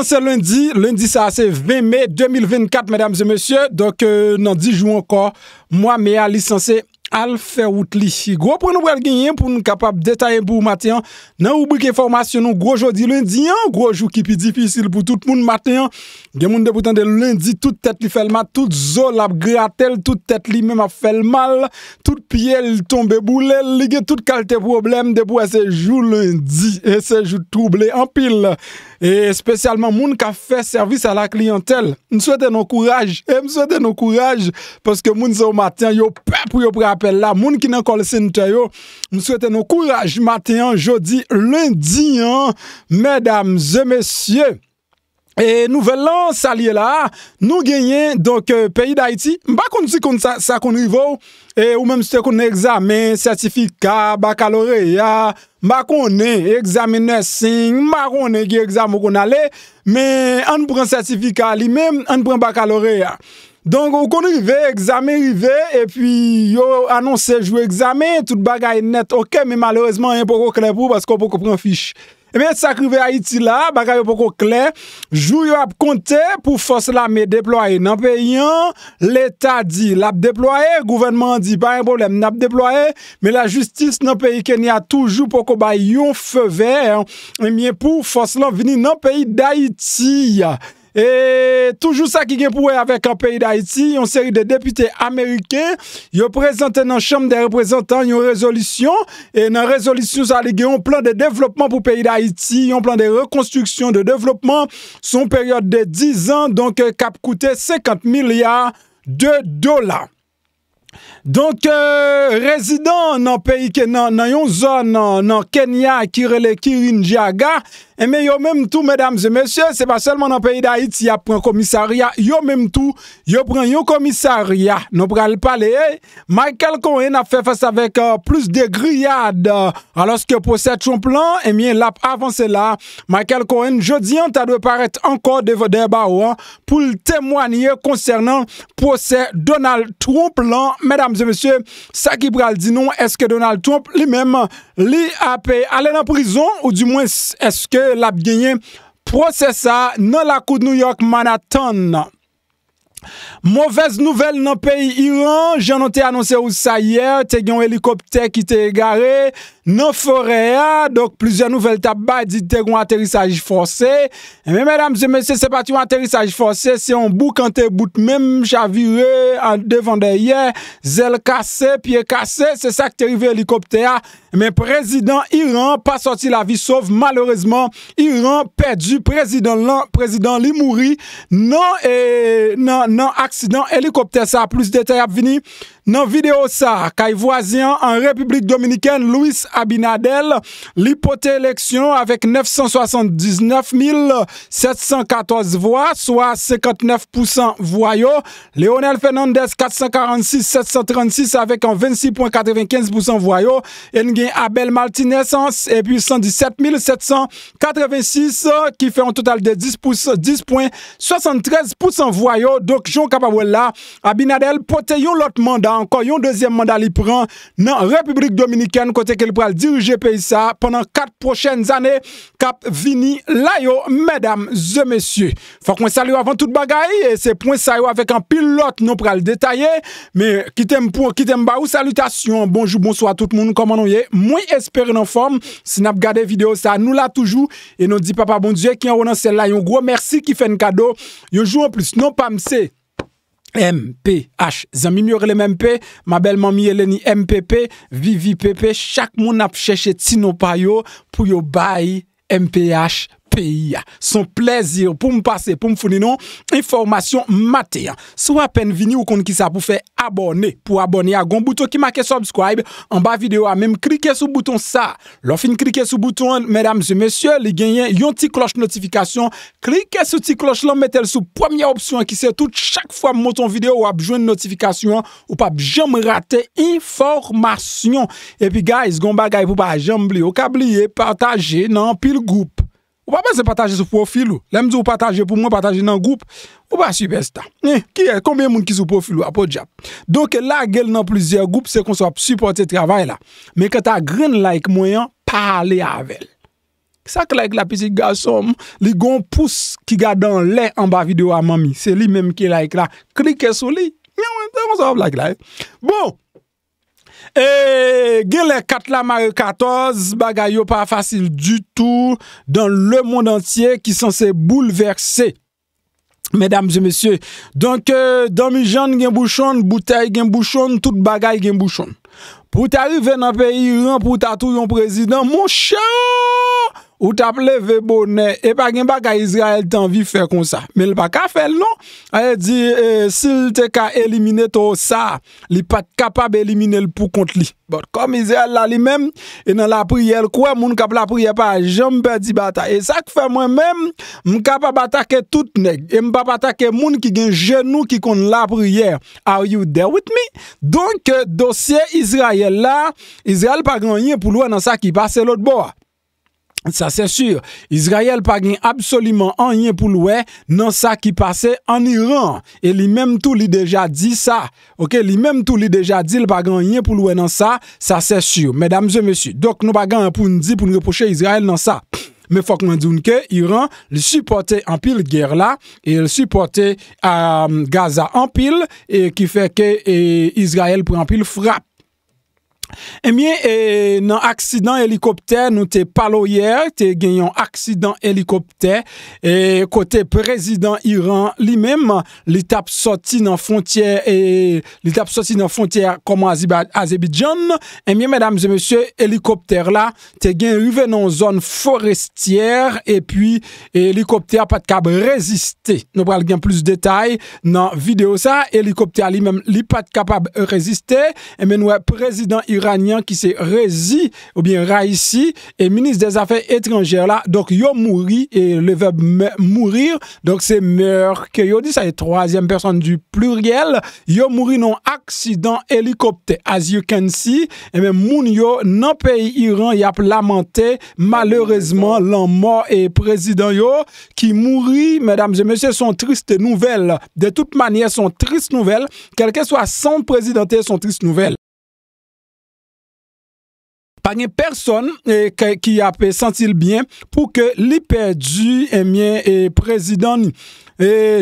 Mwen se lundi, lundi sa se 20 me, 2024 medam se monsye, dok nan dijou anko, mwen me a lisanse alfe wout li. Gwo pou nou wèl genyen pou nou kapap detayen pou matyan, nan ou bouke formasyon nou gwo jodi lundi, an gwo jou ki pi difisil pou tout moun matyan, gen moun deboutan de lundi, tout tèt li fèl mat, tout zol ap greatel, tout tèt li mèm ap fèl mal, tout pièl tombe boulè, ligè tout kalte problem, debout ese jou lundi, ese jou troublè, anpil londi. Espesyalman moun ka fè servis a la kliyantel N souwete nou kouraj e Moun souwete nou kouraj Moun souwete nou kouraj Moun souwete nou kouraj Moun souwete nou kouraj Moun souwete nou kouraj E nou velan salye la, nou genyen, donk euh, peyi da iti, mba kon si kon sa kon rive ou, e ou menm se kon e examen, sertifika, bakalore, ya, mba kon e, examen nesin, mba kon e ki examen kon ale, menm an pren sertifika li menm, an pren bakalore, ya. Donk ou kon rive, examen rive, epi yo anonsen jwe examen, tout bagay net oke, men maloreseman en pou kon kene pou, pasko pou kon pren fiche. Emen, sa krive Haiti la, baka yo poko kler, jou yo ap konte pou fos la me deploye. Nan pe yon, l'Etat di, l'ap deploye, gouvernement di, pa yon problem, l'ap deploye, men la justis nan pe yon kenye a toujou poko ba yon feve, emyen eh pou fos la vini nan pe yon d'Haiti ya. E toujou sa ki gen pou e avek an peyi da Haiti, yon seri de depute Amerike, yon prezente nan chanm de reprezentant yon rezolisyon, e nan rezolisyon sa li gen yon plan de devlopman pou peyi da Haiti, yon plan de rekonstruksyon de devlopman, son peryode de 10 an, donk kap koute 50 milyar de dola. Donk, rezidant nan peyi ke nan yon zon nan Kenya, Kirele, Kirin, Djaga, eme eh yo mem tou, medamze, mesye, se pa selman nan peyi da Haiti, ya pren komisaria, yo mem tou, yo pren yon komisaria, nou pral pale, eh? hey, Michael Cohen a fe fes avek euh, plus de griyade, aloske posè Trompe-Lan, eme eh lap avanse la, Michael Cohen jodi anta dwe paret anko devode ba ouan, pou l temwanyè konsernan posè Donald Trompe-Lan, Mèdames et mèsyè, sa ki pral di nou, eske Donald Trump li mèm li apè alè nan prizon ou di mwen eske la bjenye prosesa nan la kou de New York Manhattan. Mouvez nouvel nan peyi Iran, jenon te anonsè ou sa yè, te gyan helikopte ki te gare, nan foreya, dok plizye nouvel tabay di te gwen aterisaj fose e me medam ze mesye se pati gwen aterisaj fose se yon bou kante bout mem javi re devan de ye zel kase, pie kase se sa ki te rive helikopte ya e me prezidant Iran pa soti la vi sov malorezman Iran perdi, prezidant prezidant li mouri nan e, aksidant helikopte sa pliz detay ap vini nan video sa, kaj voazian an republik dominiken luis aksidant Abinadel, l'hypothèse élection avec 979 714 voix, soit 59% voyaux. Léonel Fernandez, 446 736 avec un 26,95% voyaux. Et Abel Martinez, et puis 117 786 qui fait un total de 10,73% 10, voyaux. Donc, Jean Capabuela Abinadel, pote l'autre mandat, encore un deuxième mandat, il prend dans République dominicaine, côté qu'elle pral dirije Paysa penan kat prochen zane kap vini la yo medam ze mesye. Fak mwen salyo avan tout bagay e se pwen salyo avan an pilot nou pral detaye me kitem pou kitem ba ou salutasyon bonjou bonso a tout moun koman nou ye mwen espere nan form si nap gade video sa nou la toujou e nou di papa bonjou e ki an ronan sel la yon gro mersi ki fen kado yo jou an plus nou pamse M-P-H. Zanmim yore lem MP, mabelman miye leni MPP, VVPP, chak moun ap chèche Tino Payo pou yo bayi MPH. peyi, son plezir pou m'pase, pou m'founi non, informasyon mateyan. Sou apen vini ou kon ki sa pou fe abone, pou abone a gon bouton ki make subscribe, an ba video a menm klike sou bouton sa. Lon fin klike sou bouton, mèdam se mèsyè, li genyen yon ti kloche notifikasyon, klike sou ti kloche lan metel sou pwamye opsyon ki se tout chak fwa mwoton video ou apjwen notifikasyon ou pap jom rate informasyon. E pi guys, gon bagay pou pa jom li okabliye, pataje nan pil goup. Ou pa pa se pataje sou profil ou. Lèm zi ou pataje pou mwen pataje nan goup. Ou pa si besta. Ki e, konbyen moun ki sou profil ou a po diap. Don ke la gel nan plizier goup se kon so ap supporte travay la. Men ke ta green like mwen yan, pa ale avel. Sa klek la pisi gasom. Li gon pousse ki ga dan le an ba video a mami. Se li menm ki like la. Klike sou li. Mwen, se kon so ap like la. Bon. E gen lè kat la Mare 14, bagay yo pa fasil du tout Dan le moun entye ki san se bouleverse Mesdames et messieurs Donk domijan gen bouchon, bouteil gen bouchon, tout bagay gen bouchon pou ta rive nan peyi ran pou ta tou yon prezident moun chan ou ta ple ve bonen e pa gen pa ka Israel te anvi fe kon sa me l pa ka fel non a ye di euh, sil te ka elimine to sa li pa kapab elimine l pou kont li but kom Israel la li men e nan la priye l kwe moun kap la priye pa je mpe di bata e sa k fe mwen men m ka pa batake tout neg e m m'm pa batake moun ki gen jenou ki kon la priye are you there with me donk euh, dosye Israel Israel la, Israel pa gen yon pou loue nan sa ki pase lout bo. Sa se sur. Israel pa gen absoloumen an yon pou loue nan sa ki pase an Iran. E li menm tou li deja di sa. Ok, li menm tou li deja di l bagan an yon pou loue nan sa. Sa se sur. Medamze, mesyu. Dok nou bagan apoun di pou nou repouche Israel nan sa. Me fok mwen doun ke Iran li supporte an pil ger la. E li supporte euh, Gaza an pil. E ki feke Israel pou an pil frap. Emiye, e, nan aksidan helikopter nou te palo ye, te gen yon aksidan helikopter, e kote prezidan Iran li menm, li tap soti nan fontyer, e, li tap soti nan fontyer koman Azebidjan. Emiye, mèdames et mèsyè, helikopter la, te gen yon zon forestier, e pi helikopter pat kab reziste. Nou pral gen plus detay nan video sa, helikopter li menm li pat kab reziste. Emiye, mèdames et mèsyè, helikopter la, te gen yon zon forestier, iranien qui s'est rési ou bien raïsi et ministre des Affaires étrangères là. Donc, yo mouri et le verbe mourir. Donc, c'est meurt que yo dit, ça est troisième personne du pluriel. Yo mouri non accident hélicoptère. As you can see, et même moun yo non pays Iran y a lamenté malheureusement l'en mort et président yo qui mourit. Mesdames et messieurs, sont tristes nouvelles. De toute manière, sont tristes nouvelles. Quel que soit son présidenté, sont tristes nouvelles. pa gen person e, ki ap sentil byen pou ke li perdi e, e, prezidon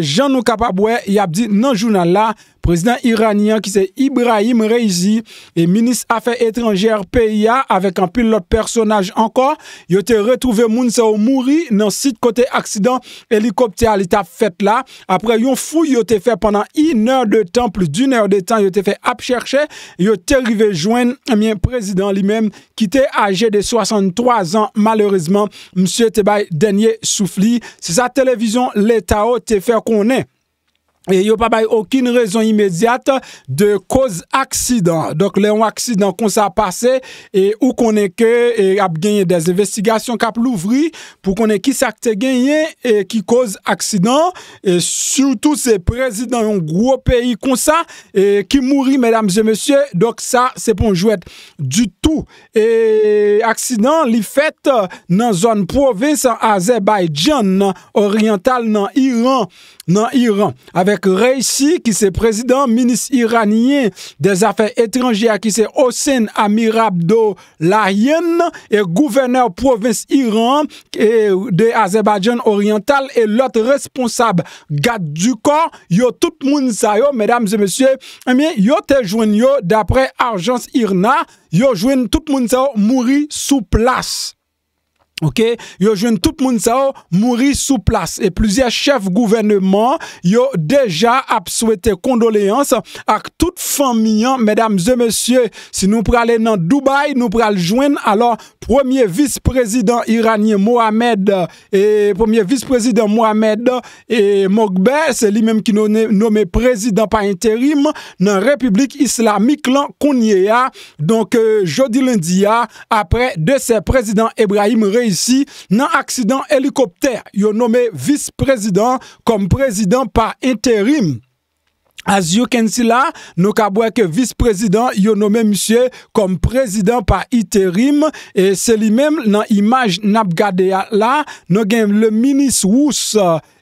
jan nou kapabwe yap di nan jounan la Président iranien qui c'est Ibrahim Reizi, et ministre Affaires étrangères PIA avec un pilote personnage encore, ils été retrouvé Mounsao mouri dans site côté accident hélicoptère l'état fait là. Après yon fouille a été fait pendant une heure de temps, plus d'une heure de temps, a été fait chercher, ils été arrivé joindre un président lui-même qui était âgé de 63 ans malheureusement, monsieur Tebaï dernier souffli. C'est sa télévision l'état te fait qu'on est. E yo pa bay okine rezon imediat de koz aksidan. Donk le yon aksidan kon sa pase e ou konen ke e ap genye des investigasyon kap louvri pou konen ki sakte genye e ki koz aksidan e surtout se prezident yon gro peyi kon sa ki mouri mèdames et mèsyè, donk sa se ponjouet du tout. E aksidan li fèt nan zon provins an Azerbayjan nan Oriental, nan Iran dans Iran avec Reisi, qui est président, ministre iranien des Affaires étrangères, qui est Hossein Amirabdo et gouverneur province Iran et de Azerbaïdjan oriental, et l'autre responsable, garde yo tout monde yo, mesdames et messieurs, eh bien, yo te joignent d'après Argence Irna, yo joignent tout le monde mouri sous place. Yo jwen tout moun sa ou Mouri sou plas E plouzia chef gouvennement Yo deja ap souwete kondoleans Ak tout fan mi an Medam ze monsye Si nou prale nan Dubaï Nou prale jwen alor Premier vice-prezident iranien Mohamed euh, Premier vice-prezident Mohamed E euh, Mokbe Se li menm ki nou me prezident pa interim Nan Republik Islamik Lan Kounie Donk euh, jodi lundi ya Apre de se prezident Ebrahim Rey nan aksidan helikopter, yo nome vice-prezident kom prezident pa interim. As yo kensi la, nou kabweke vice-prezident, yo nome msye kom prezident pa interim, e seli mem nan imaj nap gade la, nou gen le minis wous,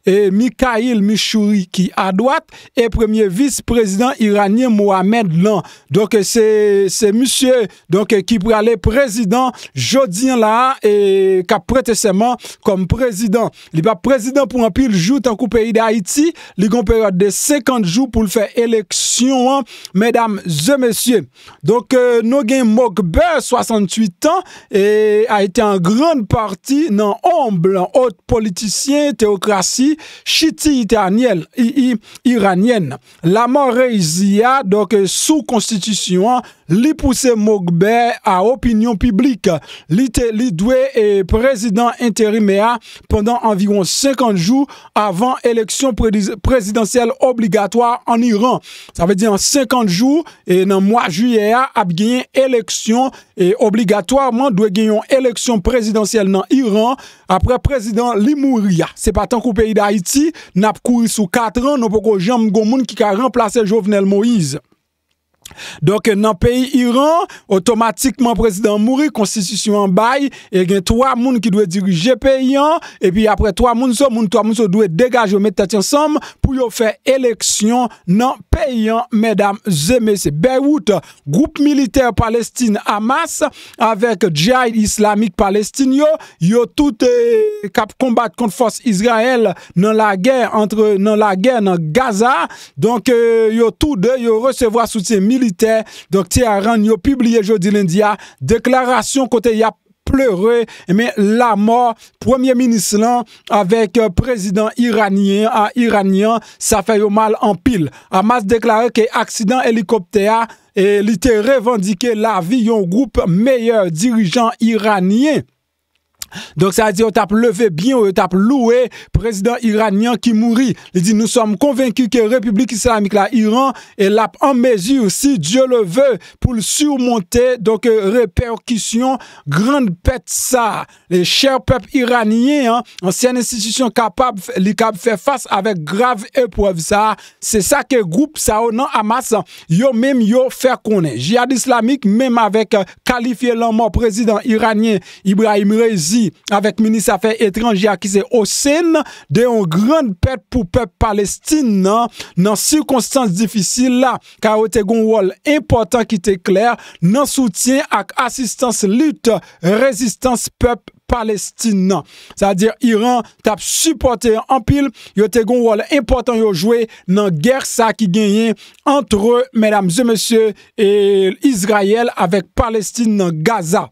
E Mikhail Mishuri ki adwate e premier vice-prezident iranien Mohamed Lan. Donk se misye donk ki prale prezident jodin la e ka prete seman kom prezident. Li pa prezident pou anpil joute an kou peyi de Haiti li kon peryote de sekante joute pou l fè eleksyon an medam ze mesye. Donk euh, Nogin Mokbe, 68 an e a ite an grande parti nan ombl an ot politisyen, teokrasi chiti itanien, laman reizia, sou konstitusyon Li pousse Mokbe a opinyon publik. Li te li dwe e prezident interimea pendan anviron 50 jou avan eleksyon prezidentsel obligatwa an Iran. Sa ve di an 50 jou e nan mwa juye a ap genyen eleksyon e obligatwa man dwe genyon eleksyon prezidentsel nan Iran apre prezident li mouri ya. Se pa tankou peyi da Haiti, nap koui sou 4 an, nou poko jem gomoun ki ka remplase jovenel Moise. Donk nan peyi Iran Otomatikman prezident mouri Konstitusyon bayi E gen 3 moun ki dwe dirije peyi an E pi apre 3 moun so Moun 3 moun so dwe degaj yo metati ansam Pou yo fe eleksyon nan peyi an Medam zemese Bewout, group militer palestine Amas Avek djiay islamik palestinyo Yo tout e, kap kombat kontfos Israel Nan la gen Nan la gen Gaza Donk e, yo tout de yo resevwa soutien militer Donk ti a ranyo pibliye jodi lindya, deklarasyon kote ya pleure, e men la mor, premier minislan, avek euh, prezident iranien, a iranien, sa fay yo mal an pil. Amas deklarè ke aksidan helikopteya, e lite revandike la vi yon group meyè dirijan iranien. Donc, ça veut dire, on levé bien, on euh, tape loué président iranien qui mourit. Il dit, nous sommes convaincus que la République islamique, l'Iran est là en mesure, si Dieu le veut, pour surmonter, donc, euh, répercussions, grande pète ça. Les chers peuples iraniens, hein, anciennes ancienne institution capable, capable faire face avec grave épreuve ça. C'est ça que groupe ça, non, Hamas, yo même yo faire connaître. Jihad islamique, même avec qualifier euh, qualifié l'homme président iranien Ibrahim Rezi, avèk menis afe etranji akise osen de yon gran pet pou pep palestine nan sirkonstans difisil la ka yo te gon wol important ki te kler nan soutyen ak asistans lut, rezistans pep palestine nan sa dir Iran tap supporte anpil yo te gon wol important yo jwe nan gersa ki genyen antre menam ze monsye e Israel avèk palestine nan Gaza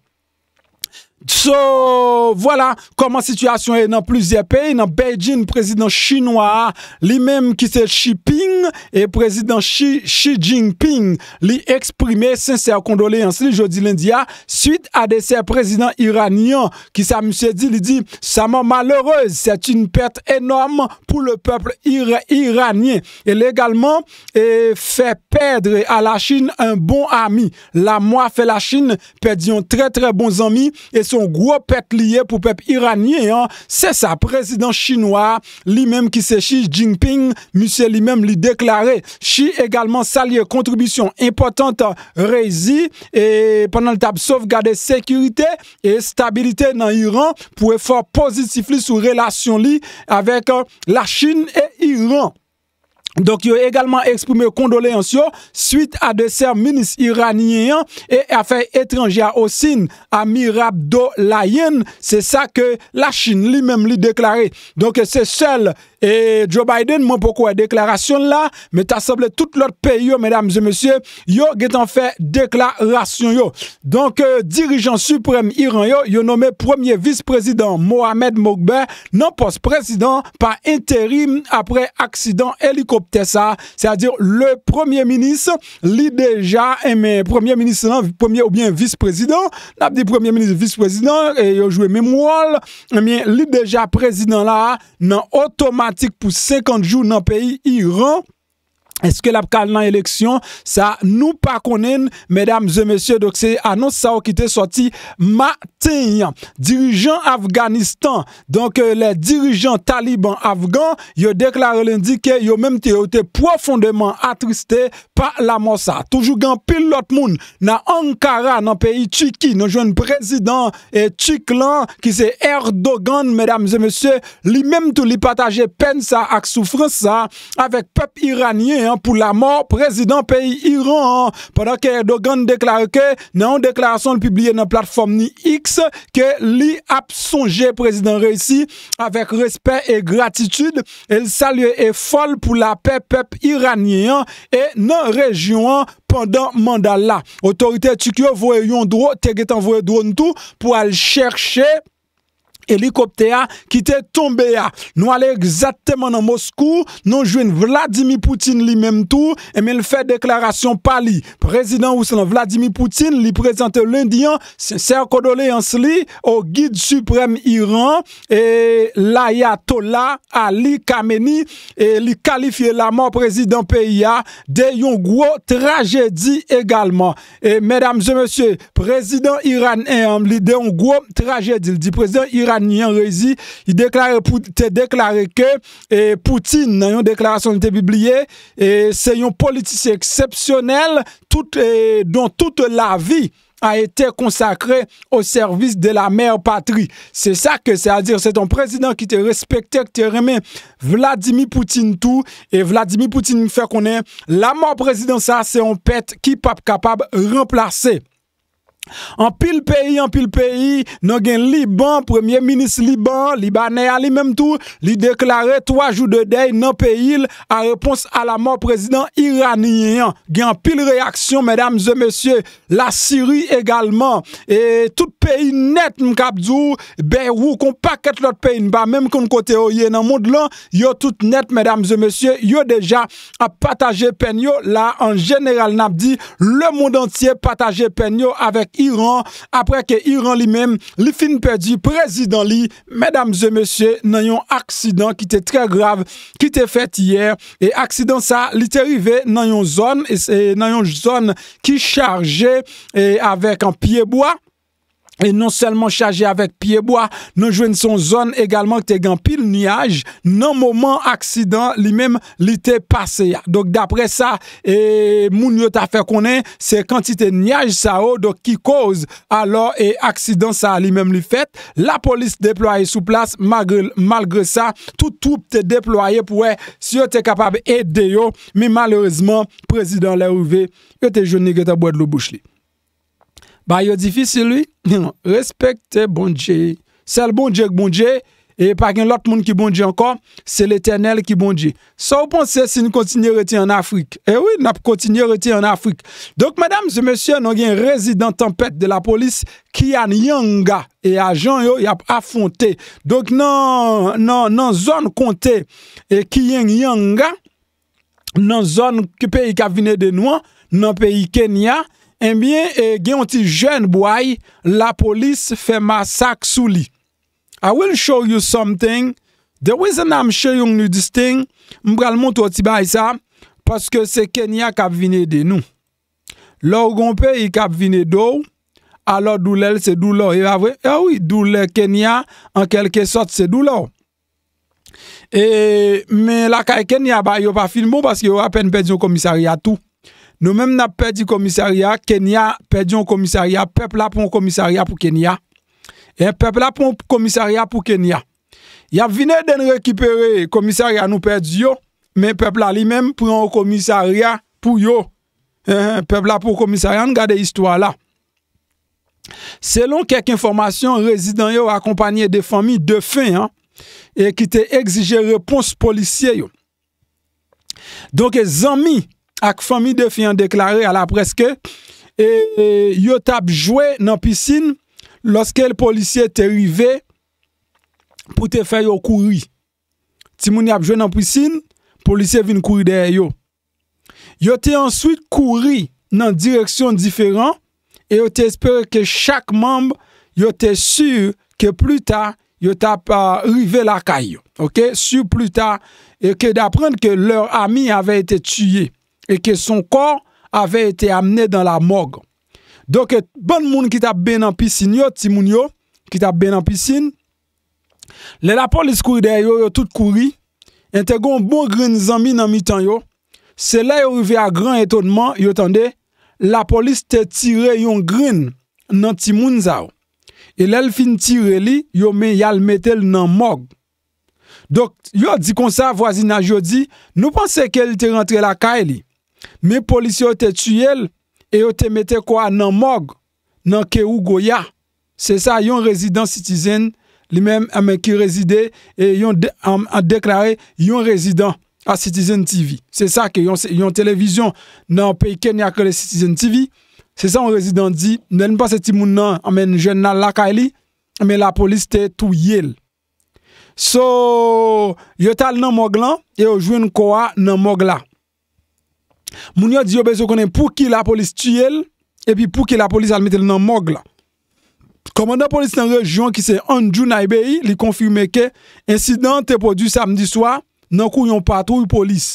So, voilà comment la situation est dans plusieurs pays. Dans Beijing, président chinois, lui-même qui c'est Xi Jinping et président Xi, Jinping, lui exprimé sincère condoléance condoléances jeudi lundi suite à décès président iranien qui ça monsieur dit, il dit, ça m'a malheureuse, c'est une perte énorme pour le peuple iranien. Et légalement, et fait perdre à la Chine un bon ami. La moi fait la Chine, un très très bon ami. et Gwo pet liye pou pep iranye Se sa prezident chinois Li menm ki se chi Jinping Musye li menm li deklare Chi egalman sa liye kontribisyon Importante rezi E penan le tab sovgade Sekurite e stabilite nan Iran Pou efor pozitif li sou relasyon li Avek euh, la chine E Iran Donc, il a également exprimé condoléances suite à des ministres iraniens et affaires étrangères au à Amir Abdo C'est ça que la Chine lui-même lui déclaré. Donc, c'est seul et Joe Biden, moi, pourquoi déclaration là, mais t'as semblé tout l'autre pays, mesdames et messieurs, yo, en fait déclaration, yo. Donc, euh, dirigeant suprême Iran, yo, yo nommé premier vice-président Mohamed Mokbe, non post-président par intérim après accident hélicoptère, ça. C'est-à-dire, le premier ministre, lit déjà, eh, premier ministre, hein, premier ou bien vice-président, n'a dit premier ministre, vice-président, et yo joué mémoire, eh, mais bien, déjà président là, non, automatiquement, Pou 50 jou nan peyi Iran eske lap kal nan eleksyon sa nou pa konen medam ze mesye dok se anons sa ou ki te soti ma tenyan dirijan Afganistan donk euh, le dirijan taliban Afgan yo deklar el indike yo menm te ou te profondeman atristé pa la mosa toujou gen pil lot moun nan Ankara nan peyi Tchiki nou jwen prezident e Tchiklan ki se Erdogan medam ze mesye li menm tou li pataje pen sa ak soufrans sa avek pep iranien Pou la mor prezident peyi Iran Padakè Erdogan deklare ke Nan an deklarasyon li pibliye nan platfom ni X Ke li ap sonje prezident reysi Avek respet e gratitude El salye e fol pou la pepepe Iranien E nan rejouan pandan mandala Otorite etikyo vwe yon dro Teget an vwe dron tou Pou al chershe helikopteya ki te tombe ya. Nou ale egzateman nan Moskou, nou jwen Vladimir Poutine li mem tou, eme l fè deklarasyon pali. Prezident Ouslan Vladimir Poutine li prezente l indian ser kodole yans li, o guide suprem Iran, e e la ya tola ali kameni, li kalifiye la mò prezident PIA, de yon gwo trajedji egalman. Medam zè monsye, prezident Iran e am li de yon gwo trajedji, li prezident Iran en Rezi, il déclare, déclaré que eh, Poutine, dans une déclaration de publiée, eh, c'est un politicien exceptionnel eh, dont toute la vie a été consacrée au service de la mère patrie. C'est ça que c'est à dire. C'est un président qui te respecté, qui te remet Vladimir Poutine tout. Et Vladimir Poutine fait qu'on est la mort président, ça, c'est un pète qui pas capable de remplacer. an pil peyi, an pil peyi nan gen Liban, premye minis Liban, Libanè a li mem tou li deklare 3 jou de day nan peyi a repons a la mor prezident iranien gen an pil reaksyon, mèdames e mèsyè la Syriye egalman e tout peyi net m kapdou be ou kon paket lot peyin ba mèm kon kote oye nan moun lan yo tout net mèdames e mèsyè yo deja a pataje penyo la an jeneral napdi le moun antye pataje penyo avek Iran après que Iran lui-même li fin perdu président li mesdames et messieurs n'ayons un accident qui était très grave qui était fait hier et accident ça li était arrivé une zone et c'est zone qui et avec un pied bois E non selman chaje avek piyeboa, non jwen son zon egalman te gen pil niyaj, nan mouman aksidan li men li te pase ya. Dok dapre sa, moun yo ta fe konen, se kantite niyaj sa o, oh, do ki koz alo e aksidan sa li men li fet, la polis deploye sou plas, malgre sa, tout troupe te deploye pou e si yo te kapab e deyo, mi malreseman, prezident lè ouve, yo te jwen negre ta bwad lou bouch li. Ba yo di fi non, non. bon bon bon si lui, respecte bondje. Sel bondje k bondje, e pa gen lot moun ki bondje ankon, se l'Eternel ki bondje. Sa ou pon se si nou kontinye reti an Afrik? E eh wè, nou kontinye reti an Afrik. Dok, madame, se mè sè, nou gen rezidant tempèd de la polis, Kian Yanga, e ajan yo, yap afonte. Dok, nan, nan, nan zon kontè, e Kian Yanga, nan zon ki peyi kabine de nouan, nan peyi Kenya, Enbyen eh eh, gen yon ti jen boy, la polis fe masak sou li. I will show you something. The reason I'm showing you this thing, mbral moun tou ti bay sa, paske se Kenya kap vine de nou. Lou gompe yi kap vine dou, alo dou lel se dou lor. Ya oui, e e dou lor Kenya, an kelke sot se dou lor. E, Men la kay Kenya ba yo pa filmou, paske yo apen pedi yon komisari atou. Nou mèm nan pèdi komisariya, Kenya pèdi yon komisariya, pèpla pou komisariya pou Kenya, e pèpla pou komisariya pou Kenya. Ya vine den rekipere komisariya nou pèdi yo, men pèpla li mèm pou yon komisariya pou yo, eh, eh, e pèpla pou komisariya nou gade istwa la. Selon kèk informasyon, rezidant yo akompanyè de fami de fin, e ki te exige repons polisye yo. Don ke zanmi, ak fami defi an deklare ala preske e, e, yo tap jwe nan pisin loske l polisye te rive pou te fay yo kouri ti mouni ap jwe nan pisin polisye vin kouri der yo yo te answit kouri nan direksyon diferan e yo te espere ke chak mamb yo te sur ke pluta yo tap rive la kay yo ok, sur pluta yo ke da aprende ke lor ami avey te tuye E ke son kor ave ete amene dan la mog. Dok e bon moun ki tap ben an pisin yo, ti moun yo, ki tap ben an pisin. Le la polis kouride yo, yo tout kouri, ente goun bon grin zanmi nan mi tan yo. Se la yo rive a gran etonman, yo tande, la polis te tire yon grin nan ti moun zao. E lel fin tire li, yo men yal metel nan mog. Dok yo di konsa wazina jodi, nou panse ke li te rentre la kae li. Me polisi yo te tuyel E yo te mete kwa nan mog Nan ke ou goya Se sa yon rezidant sitizen Li men ame ki rezide E yon deklare yon rezidant A sitizen TV Se sa ki yon televizyon Nan peyken ya ke le sitizen TV Se sa yon rezidant di Nen pa se ti moun nan ame njen nan lakay e li Me la polis te tuyel So Yo tal nan mog lan E yo jwen kwa nan mog la Moun yo di yo bez yo konen pou ki la polis tuy el, epi pou ki la polis al met el nan mog la. Komanda polis nan rejon ki se anjou nan e beyi, li konfirme ke insidan te produ samdi swa nan kou yon patrou yon polis.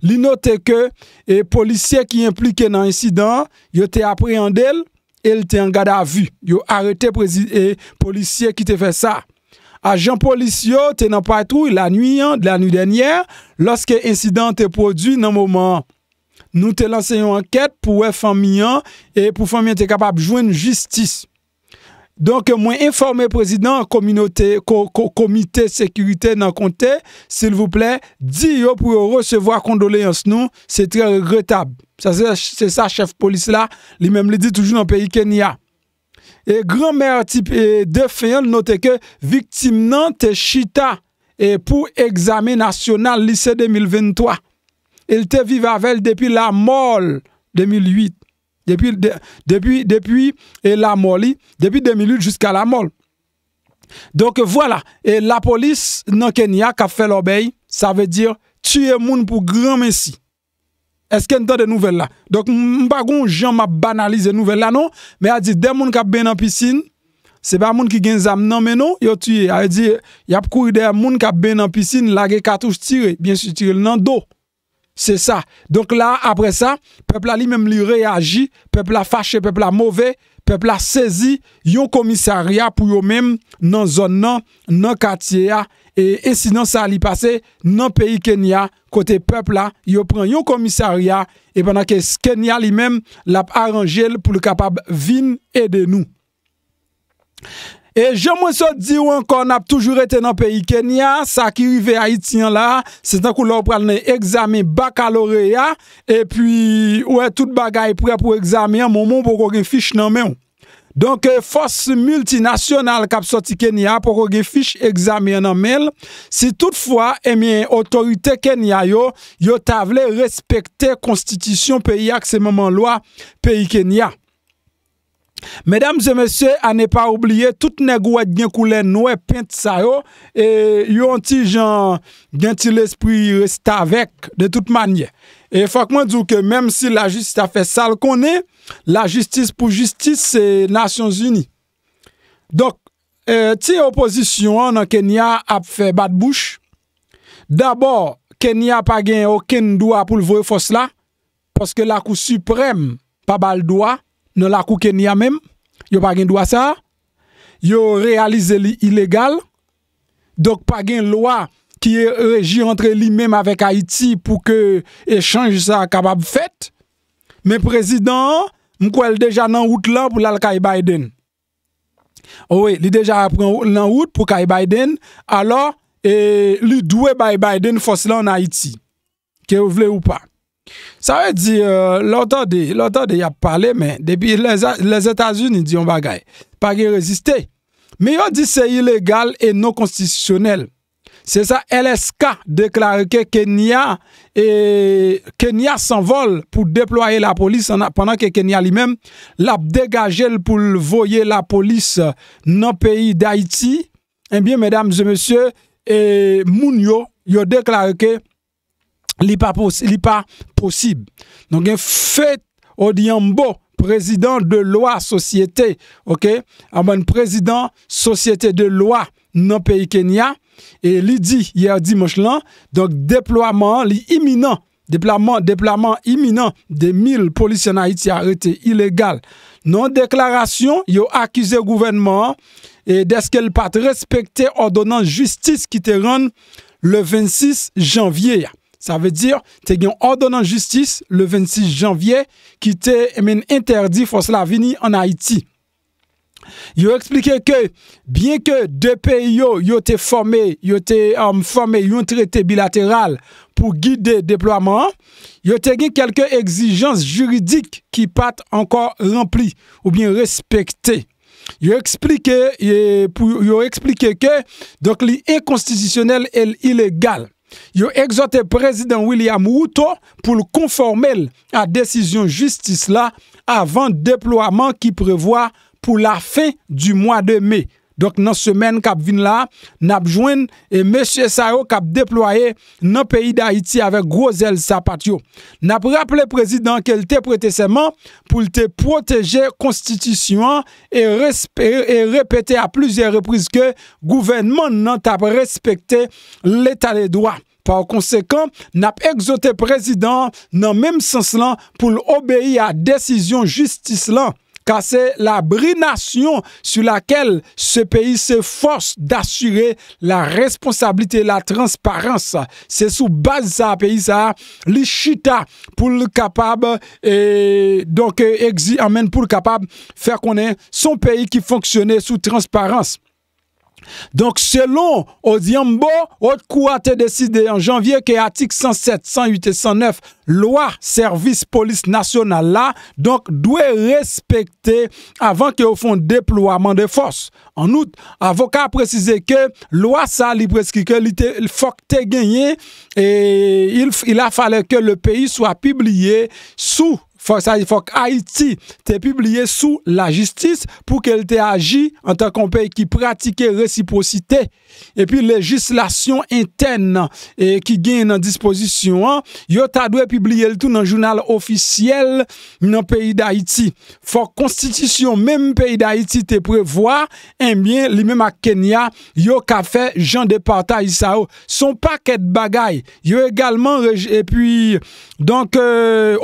Li note ke e polisye ki implike nan insidan, yo te apre yon del, el te an gada avu. Yo arete e polisye ki te fe sa. Ajan polis yo te nan patrou la nui an, la nui denyer, loske insidan te produ nan mouman. Nou te lansè yon anket pou fèmian e pou fèmian te kapab jwen justice. Donk mwen informe prezident komite sekurite nan konte, sil vouple, di yo pou yo resevo a kondoleans nou, se tre regretab. Se sa chef polis la, li mem li di toujou nan peyi Kenya. E gran mèr tip e, de fèyan note ke viktim nan te chita e pou examen nasyonal lise 2023. Il te vive avec depuis la mort 2008. Depuis, depuis, depuis et la mort, depuis 2008 jusqu'à la mort. Donc voilà, et la police dans Kenya qui a fait l'obéi, ça veut dire tuer monde pour grand merci. Est-ce qu'il y a des nouvelles là? Donc, je Jean m'a banalisé nouvelles là, non? Mais a dit, des gens qui bien en piscine, c'est pas gens qui gagne zam non mais non yo tué a dit y a couru des gens qui bien en piscine lagé cartouche tiré bien sûr tiré dans dos Se sa, donk la apre sa, pepla li menm li reagi, pepla fache, pepla move, pepla sezi yon komisarya pou yo menm nan zon nan, nan katye a, e sinan sa li pase nan peyi Kenya, kote pepla, yo pren yon komisarya, e pwana ke Kenya li menm l ap aranjel pou l kapab vin edenou. E jè mwen se di ou an kon ap toujou reten an peyi Kenya, sa ki yu ve a iti an la, se tan kou la ou pralene egzame bakalore ya, e pi ou e tout bagay pre pou egzame an moun moun pou kogue fich nan men. Don ke fos multinasyonal kap soti Kenya pou kogue fich egzame an nan men, se tout fwa, eme, otorite Kenya yo, yo tavle respekte konstitisyon peyi ak se moun moun lwa peyi Kenya. Mèdam zè mèsyè, anè pa oubliye, tout nè gouèd gen koulè nouè pènt sa yo, e yon ti gen ti l'espri resta vek, de tout manye. E fòk mè djou ke mèm si la jist a fè sal konè, la jistis pou jistis se Nasyons Uni. Dok, euh, ti oposisyon nan Kenya ap fè bat bouch, dabò Kenya pa gen okèn doua pou l'vou fòs la, pòske la kou suprem pa bal doua, Nou la kouke ni ya mem, yo pa gen dwa sa, yo realize li ilegal, dok pa gen lwa ki e reji rentre li mem avèk Haiti pou ke e chanj sa kabab fèt, men prezident mkou el deja nan wout la pou lal kay Biden. Ou we, li deja nan wout pou kay Biden, alò e li dwe bay Biden fòs la nan Haiti, ke ou vle ou pa. Sa wè di, loutan di, loutan di ap pale men, depi les Etats-Unis di yon bagay, pa ki reziste. Me yon di se ilegal e non konstisyonel. Se sa LSK deklarke Kenya, Kenya san vol pou deploye la polis panan ke Kenya li men, lap degaje l pou voye la polis nan peyi d'Haïti, en eh bien, mèdames et mèsyè, moun yo, yo deklarke li pa pos, li pa posib. Nongen fèt odi yon bo, prezident de loa sosyete, ok, amwen prezident sosyete de loa nan peyi Kenya, e li di, yè di mosh lan, donk deplouaman, li iminan, deplouaman, deplouaman iminan de mil polisyonay ti arrete ilegal. Non deklarasyon, yo akize gouvenman, e deske l pat respekte ordonan justice ki te ran le 26 janvye ya. Ça veut dire, tu as une ordonnance justice le 26 janvier qui t'est interdit force la venir en Haïti. Ils ont expliqué que, bien que deux pays ont été formés, ont um, été formés, un traité bilatéral pour guider le déploiement, il y quelques exigences juridiques qui pas encore remplies ou bien respectées. Il a expliqué, que donc l'inconstitutionnel est illégal. Yo exote prezident William Wouto pou l konformel a desisyon justis la avan deplouaman ki prevoa pou la fin du mwa de me. Dok nan semen kap vin la, nap jwen e meshe sa yo kap deploye nan peyi da Haiti avek Grozel Sapatio. Nap rap le prezident ke lte prete seman pou lte proteje konstitisyon e, e repete a pluze reprise ke gouvenman nan tap respekte leta le dwa. Par konsekan, nap exote prezident nan menm sens lan pou l obeye a desisyon justis lan car c'est la brination sur laquelle ce pays se force d'assurer la responsabilité, la transparence. C'est sous base ça, pays ça, pour le capable, et donc, euh, exi amène pour le capable faire qu'on son pays qui fonctionnait sous transparence. Donc, selon Odiambo, haute cour a décidé en janvier que article 107, 108 et 109, loi service police nationale là, donc, doit respecter avant que au fond déploiement de force. En outre, avocat a précisé que loi ça, il prescrit que il faut que gagné et il, il a fallu que le pays soit publié sous Fok Haiti te pibliye sou la jistis pou ke te aji an tan kon pey ki pratike resiposite. E pi legislasyon enten nan ki gen nan disposisyon an. Yo ta dwe pibliye l tout nan jounal ofisyel nan peyi d'Haiti. Fok konstitusyon menm peyi d'Haiti te prevoa, enbyen eh li menm a Kenya, yo ka fe jan departa isa ou. Son paket bagay, yo egalman rej... e pi... Donk,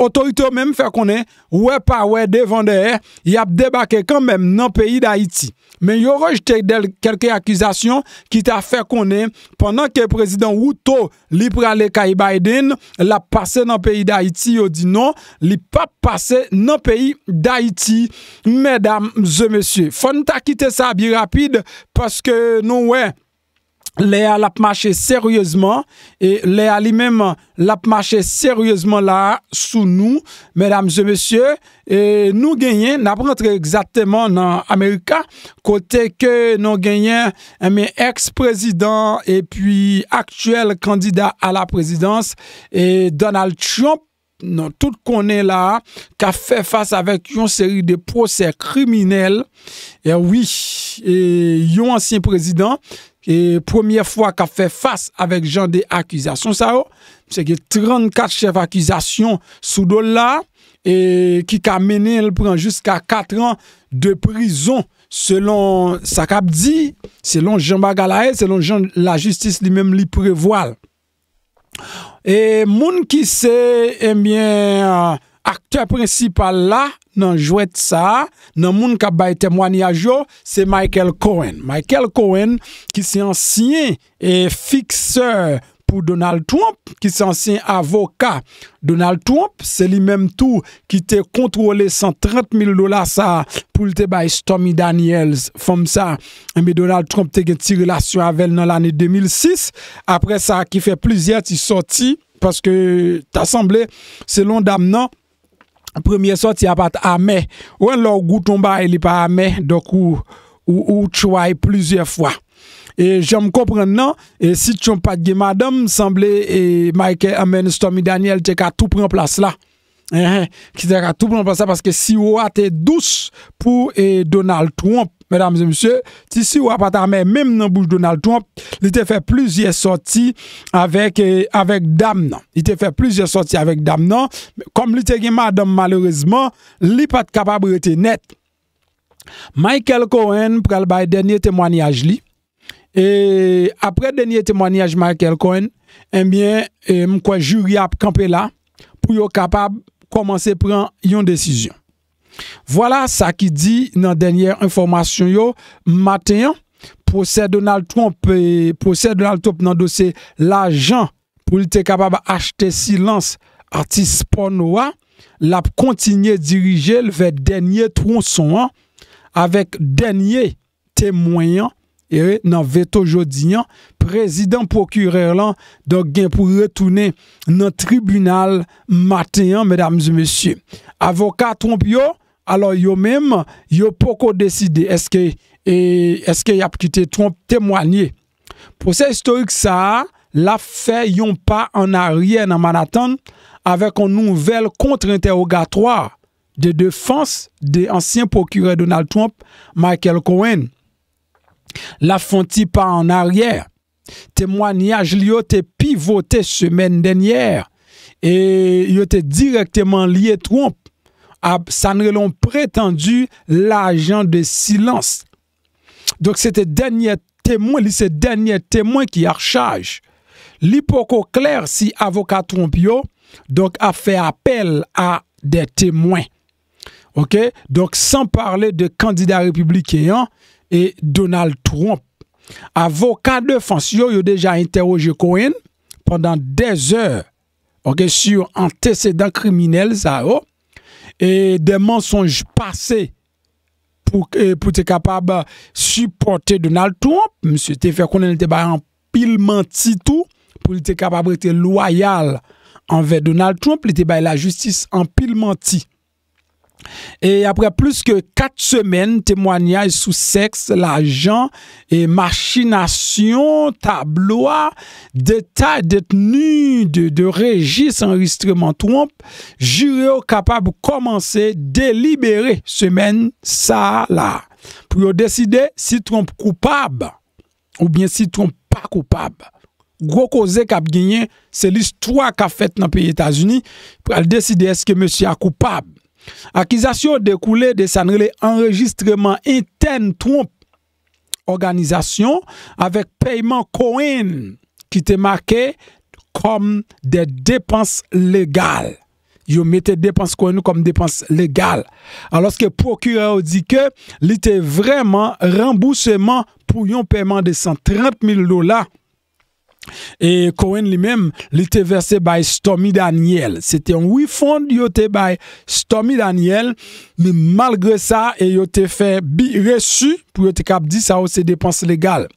otorite ou menm fè konen, wè pa wè devan deè, y ap debake kan menm nan peyi d'Haïti. Men yo rejte del kelke akizasyon ki ta fè konen, pwennan ke prezident Woutou li prale kay Biden, la pase nan peyi d'Haïti, yo di non, li pa pase nan peyi d'Haïti, medam zemesye. Fon ta kite sa bi rapide, paske non wè, le a lap mache seryouzman e le a li mem lap mache seryouzman la sou nou, mesdames et messieurs nou genyen, nap rentre exactement nan Amerika kote ke nou genyen men ex-prezident e pi aktuel kandida a la prezidans Donald Trump, nan tout konen la ka fe fase avèk yon seri de pose kriminel e wii yon ansyen prezident premier fwa ka fe fase avek jan de akizasyon sa yo, se ki 34 chef akizasyon sou do la, ki ka mene el pran jusqu'a 4 an de prizon selon sa kap di, selon jan Bagalae, selon jan la justis li mem li prevoal. E moun ki se, e myen... Akte prensipal la nan jwet sa, nan moun kap bay temwany ajo, se Michael Cohen. Michael Cohen ki se ansyen e fikser pou Donald Trump, ki se ansyen avoka Donald Trump, se li menm tou ki te kontrole 130.000 dola sa pou lte bay Stormy Daniels. Fom sa, mi Donald Trump te gen ti relasyon avèl nan l'anè 2006. Apre sa ki fe plizye ti soti, paske ta semblé se lon dam nan, Premier sorti a pas amé. Ou alors goût tomba il pas amé donc ou ou, ou plusieurs fois. Et je comprendre non, et si tu pas de madame semblait et Michael Amen Stormy Daniel tu tout prendre place là. Eh, eh, qui t'a tout prendre place là parce que si ou a douce pour Donald Trump Mesdames et messieurs, si si wapata mè mèm nan bouche Donald Trump, li te fè plusie sorti avèk euh, dam nan. Li te fè plusie sorti avèk dam nan. Kom li te gèmè adèm malorezman, li pat kapabri etè net. Michael Cohen prèl bè denye temwanyaj li. E apre denye temwanyaj Michael Cohen, mwen eh eh, kwa juri ap kampè la pou yo kapab komanse prèm yon desisyon. Vwala sa ki di nan denye informasyon yo. Matenyan, proses Donald Trump nan dosye lajan pou li te kapab achete silans artis ponwa, la kontinye dirije lve denye tronsonan avek denye temoyan ewe nan vet ojodinyan prezident pokyre lan do gen pou retounen nan tribunal matenyan, mèdames mèsyè. Avokat Trump yo, Alors yo mèm, yo poko deside eske yap ki te tromp temwanyè. Po se historik sa, la fè yon pa an aryen an man atan avèk an nouvel kontre-interrogatoar de defans de ansyen pokyre Donald Trump, Michael Cohen. La fè yon pa an aryen, temwanyè, yo te pivote semen denyer e yo te direktyman liye tromp. ça Sanrelon lon prétendu l'agent de silence donc c'était le témoin témoin dernier témoin qui témoin qui est si avocat Trump donc a fait appel à des témoins Ok, donc sans parler de candidat républicain et Donald Trump. de France il a déjà interrogé Cohen pendant des heures Ok, sur antécédents criminels ça oh. E de mensonj pase pou euh, te kapab suporte Donald Trump, msye te fè konen li te bay anpil manti tou pou li te kapab rete loyal anve Donald Trump, li te bay la justice anpil manti. E apre plus ke 4 semen temwanyay sou seks, lajan, e machinasyon, tabloa, detay detenu de rejis en registreman Trump, jure ou kapab komanse deliberi semen sa la. Pou yo deside si Trump koupab ou bien si Trump pa koupab. Gro koze kap genyen se list 3 ka fet nan pi Etasuni pou al deside eske monsieur a koupab. Akizasyon dekoule de sanrele enregistreman enten ton organizasyon avek peyman koen ki te make kom de depans legal. Yo mete depans koen nou kom depans legal. Aloske prokure ou di ke li te vreman rembouseman pou yon peyman de 130.000 lola. E Cohen li men, li te verse bay Stomy Daniel. Se te yon wifond yote bay Stomy Daniel, li malgre sa, e yote fe bi resu, pou yote kap di sa ou se depanse legal.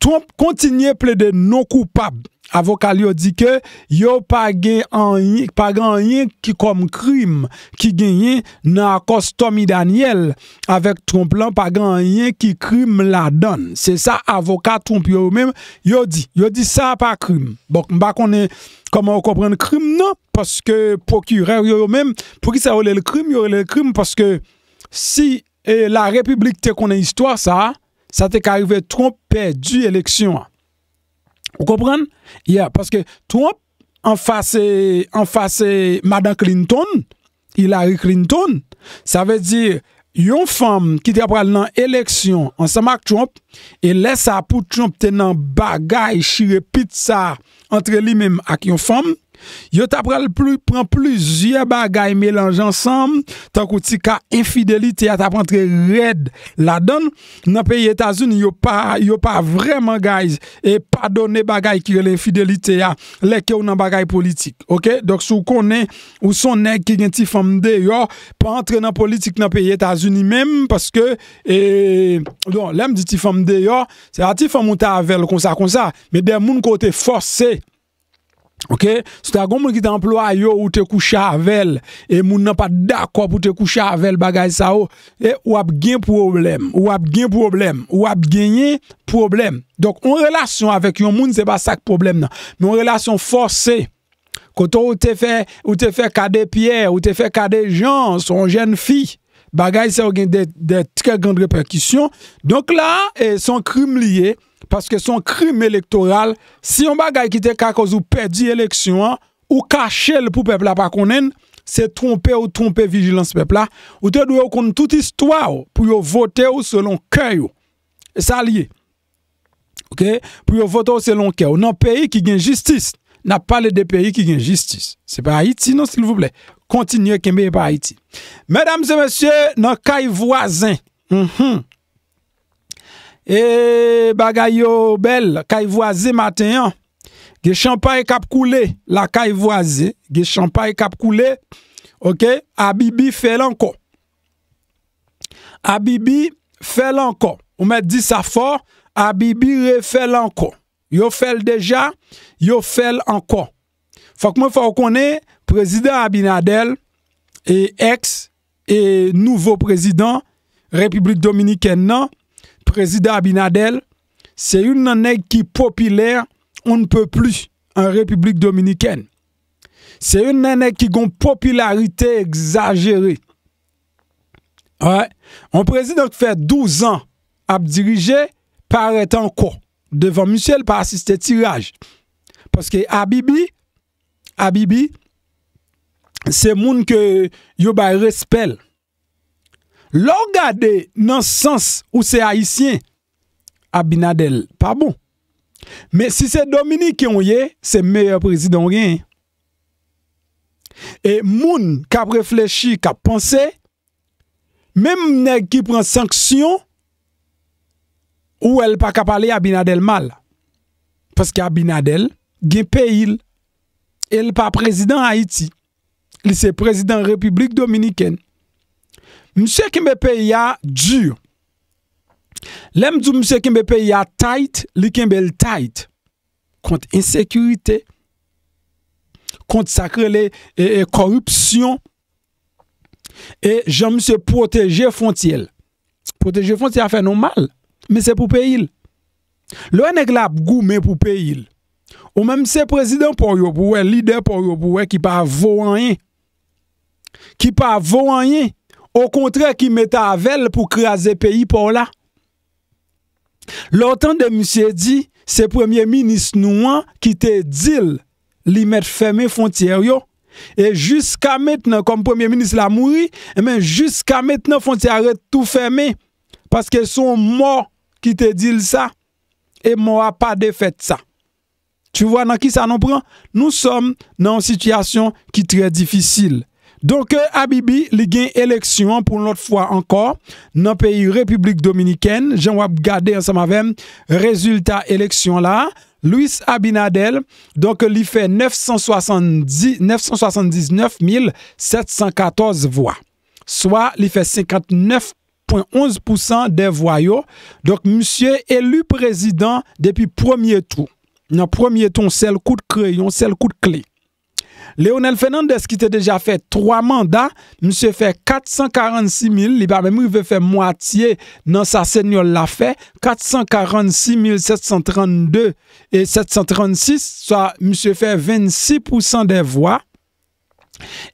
Trump kontinye ple de non-koupab. Avokal yo di ke, yo pa gen an yen ki kom krim, ki gen yen nan akos Tommy Daniel, avek tromp lan pa gen an yen ki krim la don. Se sa, avokal tromp yo yo men, yo di, yo di sa pa krim. Bok mba konen, koman yo kompren krim nan, paske poky yore yo men, poky sa yore le krim, yore le krim, paske si la republik te konen istwa sa, sa te karive tromp perdi eleksyon an. Ou kompren? Ya, paske Trump an fase Madame Clinton, Hillary Clinton, sa ve di yon fom ki te ap pral nan eleksyon an samak Trump e lesa pou Trump tenan bagay chire pizza antre li men ak yon fom, yo ta pral pran plis zye bagay melanj ansam tan kou ti ka infidelite ya ta prantre red la don nan peye Etasuni yo pa yo pa vreman guys e pa donne bagay ki ge l'infidelite ya leke ou nan bagay politik ok, dok sou konen ou sonen ki gen ti fam de yo pa antre nan politik nan peye Etasuni mem paske, eee don, lem di ti fam de yo se a ti fam mou ta avel konsa konsa me de moun kote force eee Ok, se ta kon moun ki te emplo a yo ou te koucha a vel, e moun nan pa da kop ou te koucha a vel bagay sa ou, e ou ap gen problem, ou ap gen problem, ou ap genye problem. Donk, an relasyon avek yon moun se ba sak problem nan, men an relasyon forse, koto ou te fe kade pier, ou te fe kade jans, ou jen fi. Bagay se ou gen de tre grand reperkisyon. Donk la, eh, son krim liye, paske son krim elektoral, si yon bagay ki te kakouz ou perdi eleksyon, ou kache l pou pepla pa konen, se trompe ou trompe vigilans pepla, ou te dwe kon tout istwa ou, pou yo vote ou selon kè yo. E sa liye. Ok? Pou yo vote ou selon kè yo. Nan peyi ki gen jistis, Na pale de peyi ki gen jistis. Se pa Haiti nou s'il vous plè. Kontinye kembe e pa Haiti. Medam se monsye nan kay voazen. Hmm hmm. E bagay yo bel. Kay voazen maten yon. Ge champa e kap koule. La kay voazen. Ge champa e kap koule. Ok. Abibi felanko. Abibi felanko. Ou mè di sa for. Abibi refelanko. Yo fel deja, yo fel anko. Fak mwen faw konen, prezident Abinadel e eks e nouvo prezident Republik Dominiken nan, prezident Abinadel, se yon nanen ki popiler ou n'pe pli an Republik Dominiken. Se yon nanen ki gon popularite exageri. Ouè, an prezident fè 12 an ap dirije, pare tan ko. devan musel pa asiste tiraj. Paske Abibi, Abibi, se moun ke yobay respel. Loga de nan sens ou se haisyen, Abinadel, pa bon. Me si se Dominique yon ye, se meyè prezidon rien. E moun ka preflechi, ka panse, mem nek ki pran sanksyon, Ou el pa kapale Abinadel mal? Paske Abinadel, gen pe il, el pa prezident Haiti, li se prezident Republik Dominiken, mse kembe pe ya djur. Lem djou mse kembe pe ya tajt, li kembe l tajt, kont insekurite, kont sakre le korupsyon, e jan mse proteje fontiel. Proteje fontiel a fe nou mal? men se pou pe il. Lo an ek la ap gou men pou pe il. Ou men mse prezident pou yo pou we, lider pou yo pou we, ki pa vo an yen. Ki pa vo an yen. Ou kontre ki meta avel pou kreaze pe il pou la. Lo tan de msye di, se premier minis nou an, ki te dil li met feme fon ti er yo. E jiska metnen, kom premier minis la mouri, e eh men jiska metnen fon ti aret tou feme. Paske son mor fèmè. ki te dil sa, e mwa pa defet sa. Tu wwa nan ki sa nan pran? Nou som nan sityasyon ki tre difisil. Donke Abibi li gen eleksyon pou not fwa ankor, nan peyi Republik Dominiken, jan wap gade ansam avem, rezultat eleksyon la, Louis Abinadel, donke li fe 970, 979,714 wwa. Soa li fe 59,714, 11% des voix. Donc, monsieur élu président depuis premier tour. Dans premier tour, c'est le coup de crayon, c'est le coup de clé. Léonel Fernandez qui a déjà fait trois mandats. Monsieur fait 446 000, il va même faire moitié dans sa seigneur la fait 446 732 et 736, soit Monsieur fait 26% des voix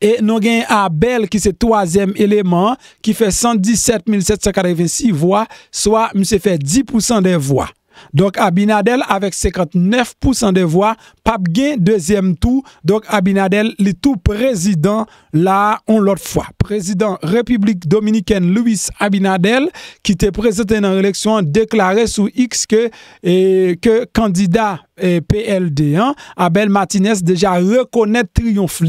E nou gen a bel ki se toazem eleman ki fe 117,746 vwa, soa mi se fe 10% de vwa. Donc Abinadel avec 59% de voix, pape gain deuxième tour. Donc Abinadel le tout président là on l'autre fois. Président République dominicaine Louis Abinadel qui était présenté dans l'élection déclaré sous X que candidat PLD hein, Abel Martinez déjà reconnaît triomphe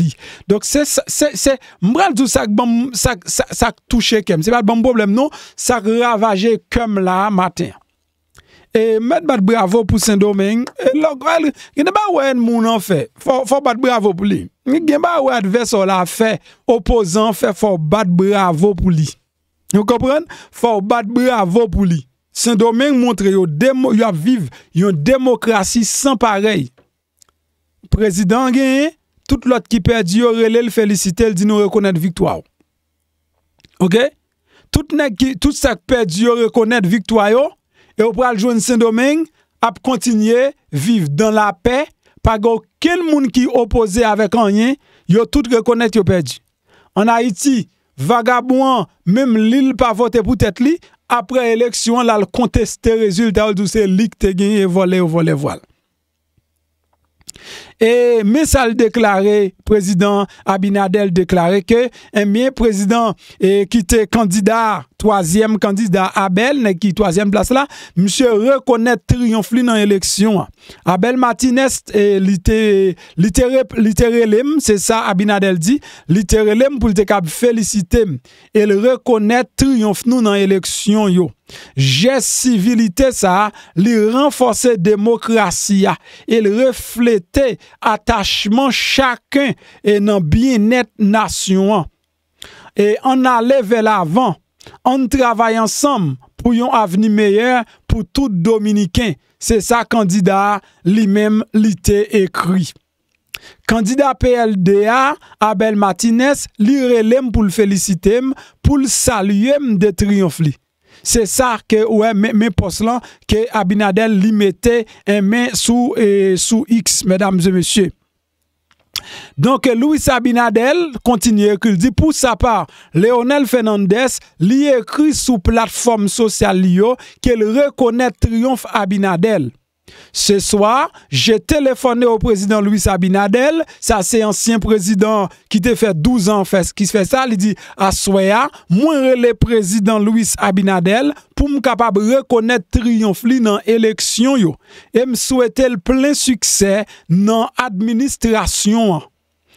Donc c'est c'est c'est m'bral tout ça ça ça touché comme c'est pas le bon problème non, ça ravageait comme là matin. E, met bat bravo pou Saint-Domingue, e, gen ba wè yon moun an fè, fò bat bravo pou li. Gen ba wè adveso la fè, opozan fè, fò bat bravo pou li. Yon kopren? Fò bat bravo pou li. Saint-Domingue montre yon demokrasi san parey. Prezident gen, tout lot ki perdi yon relè l felisite l di nou rekonèd viktoyo. Ok? Tout sa ki perdi yon rekonèd viktoyo, E ou pral jwen sin domen ap kontinye viv dan la pe pa go ke l moun ki opose avek an yen, yo tout rekonnet yo pe di. An Haiti, vagabouan, mem li l pa vote pou tet li, apre eleksyon l al konteste rezultat ou se lik te genye vole vole vole. E mes al deklare, prezident Abinadel deklare ke, eh en miye prezident eh, ki te kandida Troasyem kandis da Abel, ne ki troasyem plas la, msye rekone triyonflou nan eleksyon. Abel Matines, eh, literelem, se sa Abinadel di, literelem pou te kab felisite. El rekone triyonflou nan eleksyon yo. Je civilite sa, li renfose demokrasi ya. El reflete atachman chakè nan biyennet nasyon. E an ale vel avan. An travay ansam pou yon aveni meyer pou tout Dominiken. Se sa kandida li men li te ekri. Kandida PLDA Abel Martinez li relem pou l felicitem pou l salyem de triyof li. Se sa kwen men poslan ki Abinadel li mette men sou euh, X. Donke Louis Abinadel kontinye kil di pou sa pa, Leonel Fernandez li ekri sou platform sosyal liyo ke li rekone triyonf Abinadel. Se swa, jè telefonè ou prezident Louis Abinadel, sa se ansyen prezident ki te fè 12 an fè skis fè sa, li di aswaya, mwen re le prezident Louis Abinadel pou m kapab rekonè triyonfli nan eleksyon yo, e m souwè tel plè suksè nan administrasyon yo.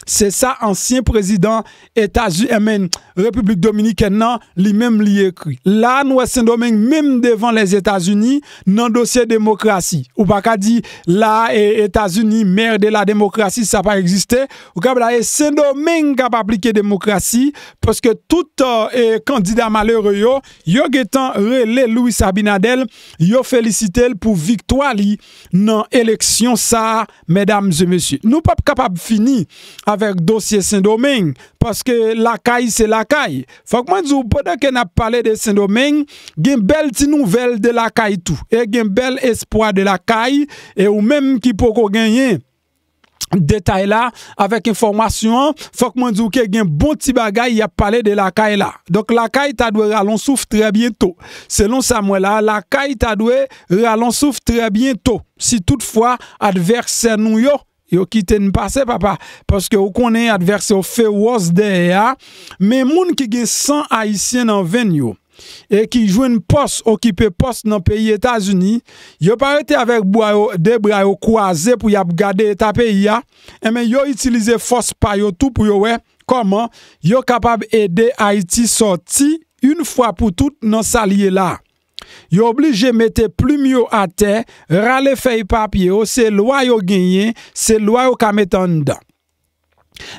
Se sa ansyen prezident Etats-Unis, eh, men, Republik Dominique nan, li men li ekwi. La nou e sen domen men devan les Etats-Unis nan dosye demokrasi. Ou pa ka di, la e Etats-Unis mer de la demokrasi, sa pa egziste, ou ka bla e sen domen ka pa aplike demokrasi, poske tout kandida euh, malè re yo, yo getan re le Louis Sabinadel, yo felicitel pou viktuali nan eleksyon sa, medam zemesye. Nou pa pa kapap fini avèk dosye Saint-Domingue, paske lakay se lakay. Fòk mwen djou, poden ke na pale de Saint-Domingue, gen bel ti nouvel de lakay tou, e gen bel espoi de lakay, e ou menm ki poko genye detay la, avèk informasyon, fòk mwen djou ke gen bon ti bagay ya pale de lakay la. Dok lakay ta dwe ralonsouf tre bientou. Selon Samuel la, lakay ta dwe ralonsouf tre bientou. Si toutfwa, adversè nou yo, yo ki ten pase papa, poske ou konen yon adversyon fewos den ya, men moun ki gen san Haitien nan ven yo, e ki jwen pos, ou ki pe pos nan peyi Etasuni, yo parete avek debra yo kwaze pou yap gade eta peyi ya, e men yo itilize fos pa yo tou pou yo we, koman yo kapab ede Haiti soti, yon fwa pou tout nan salye la. Yo oblige mette plu myo a te, rale fey papye oh, yo, se lwa yo genyen, se lwa yo kametanda.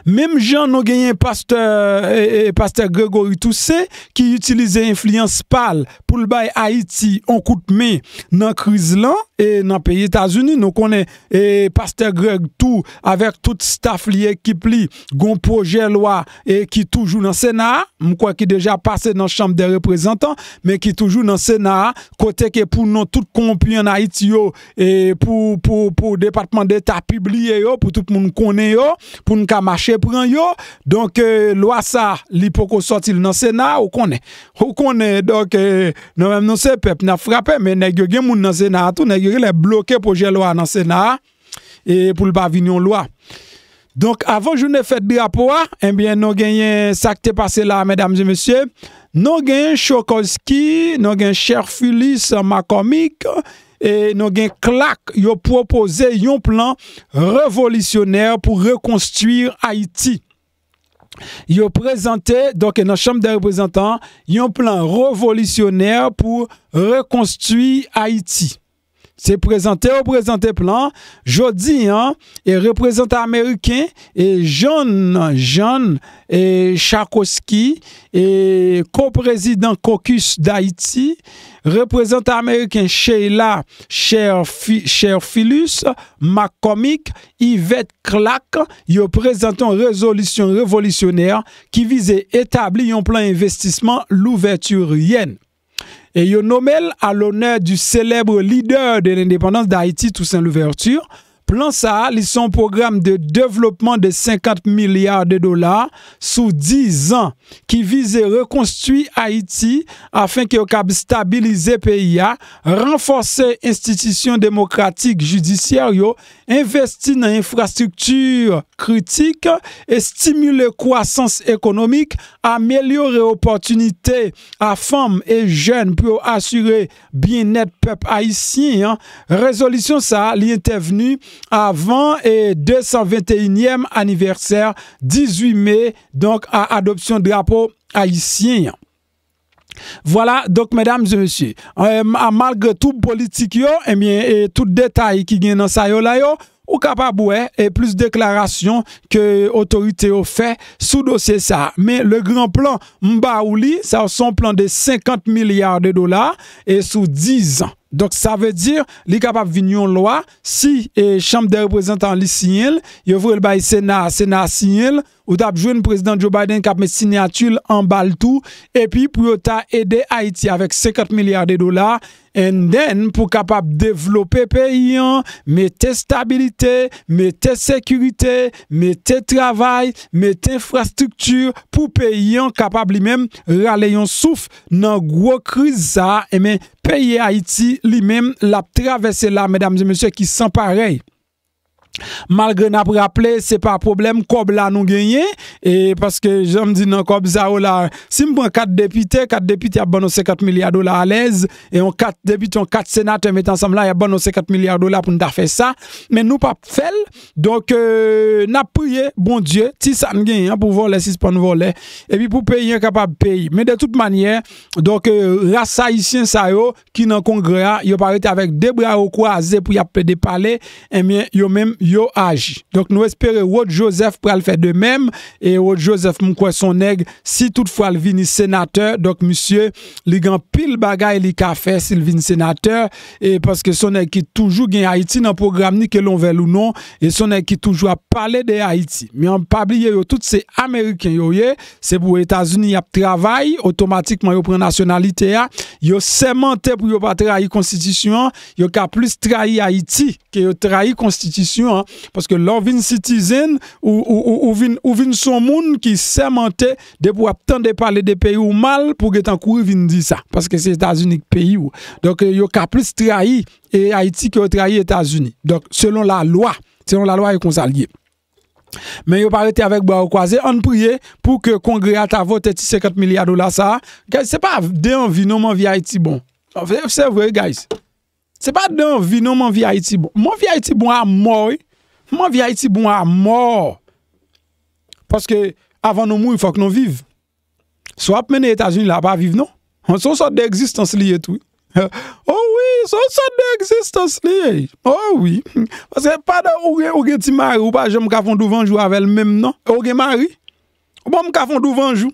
Mem jan nou genyen Pastor e, e, Gregory Toussé Ki utilize influence pal Poul bay Haïti Onkoutme nan kriz lan E nan peye Etats-Unis Nou konen e, Pastor Greg Tou Avek tout staff li ekip li Gon proje lwa E ki toujou nan Sena Mkwa ki deja pase nan chamb de reprezentant Men ki toujou nan Sena Koteke pou nou tout kompiyon Haïti yo E pou departement de tapib li yo Pou tout moun konen yo Poun kama Ache prenyo, donk euh, lo a sa li poko sotil nan sena, ou konen. Ou konen, donk, nou euh, mèm non se pep, nan frape, mè negyo gen moun nan sena a tou, eh negyo gen lè euh, bloke pou jè lo a nan sena a, e pou l'bavignon lo a. Donk, avon jounè fèt di apowa, mèmbyen nou genyen sakte pase la, mèdames et messieurs, nou genyen Chokoski, nou genyen Cherfulis Makomik, E nou gen klak, yo propose yon plan revolisyonèr pou rekonstuire Haïti. Yo prezente, donke nan chanm de reprezentant, yon plan revolisyonèr pou rekonstuire Haïti. Se prezante ou prezante plan, jodi, e reprezentant Ameriken, e John e Chakoski, ko prezident Kokus d'Haïti, reprezentant Ameriken Sheila Sherphilus, Makomik, Yvette Klak, yo prezante un rezolisyon revolisyoner ki vize etabli yon plan investisman l'ouverture yen. E yo nomel a l'honneur du selèbre lider de l'indépendance d'Haïti Toussaint Louverture, plan sa li son programme de devlopman de 50 milyard de dolar sou 10 an ki vize reconstuit Haïti afin ki yo kab stabilize PIA, renforse institisyon demokratik judisyaryo Investir dans infrastructures critiques et stimuler croissance économique, améliorer opportunités à femmes et jeunes pour assurer bien-être peuple haïtien. Hein. Résolution ça, l'intervenu avant et 221e anniversaire 18 mai donc à adoption drapeau haïtien. Voilà, donc mesdames et messieurs, euh, malgré tout politique yo, eh et bien tout détail qui vient dans ça yo la yo, ou kapab wè, et plus déclaration que l'autorité yo fè sous dossier ça. Mais le grand plan mba ou li, ça ou son plan de 50 milliards de dollars et sous 10 ans. Donc ça veut dire, li kapab vin yon loi, si eh, chambre de représentant li signel, yo vre le bay sénat, sénat signel, ou tap jwen prezident Joe Biden kap me sinyatul an bal tou, epi pou yo ta ede Haiti avek 50 milyar de dolar, en den pou kapap devlope pe yon, me te stabilite, me te sekurite, me te travay, me te infrastruktur, pou pe yon kapap li men raleyon souf nan gwo kriza, e men peye Haiti li men lap travesse la, medamze monsye ki san parey. malgre na pou raple se pa problem kob la nou genye e paske jom di nan kob zaro la sim pou an kat depite, kat depite ya bon ose 4 milyar dola alez e an kat depite, an kat senate met ansam la ya bon ose 4 milyar dola pou nou da fe sa men nou pa fel donk na priye bon die ti san genye an pou vole si se pon vole epi pou peyi an kapab peyi men de tout manye donk euh, rasa isyen zaro ki nan kongrea yo parete avek debra ou kwaze pou yapede pale, eme yo eh menm yo aji. Donk nou espere wot Joseph pral fè de mèm, e wot Joseph mwen kwen son neg, si toutfwa l vini senatèr, donk musye li gen pil bagay li ka fè si l vini senatèr, e paske son neg ki toujou gen Haiti nan program ni ke lon vel ou non, e son neg ki toujou a pale de Haiti. Mi an pabliye yo toutse Amerikèn yo ye, se pou Etats-Unis ap travay, otomatikman yo pren nationalite ya, yo semente pou yo pa trahi konstitisyon, yo ka plis trahi Haiti, ke yo trahi konstitisyon Non? Paske lor vin citizen ou vin son moun ki semente De pou aptan de pale de peyi ou mal Pou getan kou vin di sa Paske se Etats Unik peyi ou Dok euh, yo ka plis trahi Eti ki yo trahi Etats Unik Selon la lwa Selon la lwa yon konsalye Men yo parete avek ba ou kwaze An priye pou ke kongreat avote ti 50 milyar dola sa Se pa de an vinoman vi Eti bon Se vwe guys Se pa dan vi nan man vi Haiti bon. Man vi Haiti bon a mor e. Man vi Haiti bon a mor. Paske avan nou mou yon fok nou viv. Swap meni Etasuni la pa viv non. An sou sot de existence li etou e. O wii, sou sot de existence li e. Oh o wii. Paske pa dan ou gen ou gen ti mari ou pa gen mou kafon duvanjou avel meni non. Ou gen mari. Ou pa mou kafon duvanjou.